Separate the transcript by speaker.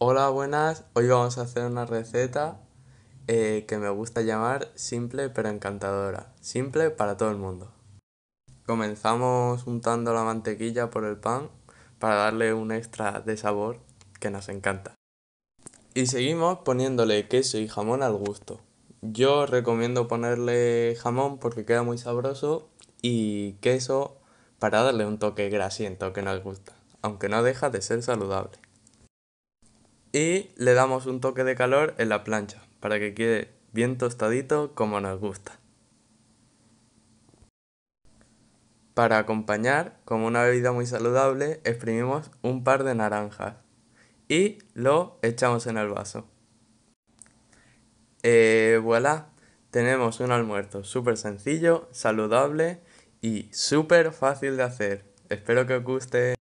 Speaker 1: Hola, buenas. Hoy vamos a hacer una receta eh, que me gusta llamar simple pero encantadora. Simple para todo el mundo. Comenzamos untando la mantequilla por el pan para darle un extra de sabor que nos encanta. Y seguimos poniéndole queso y jamón al gusto. Yo recomiendo ponerle jamón porque queda muy sabroso y queso para darle un toque grasiento que nos gusta, aunque no deja de ser saludable y le damos un toque de calor en la plancha para que quede bien tostadito como nos gusta. Para acompañar, como una bebida muy saludable, exprimimos un par de naranjas y lo echamos en el vaso. Eh, voilà, tenemos un almuerzo súper sencillo, saludable y súper fácil de hacer. Espero que os guste.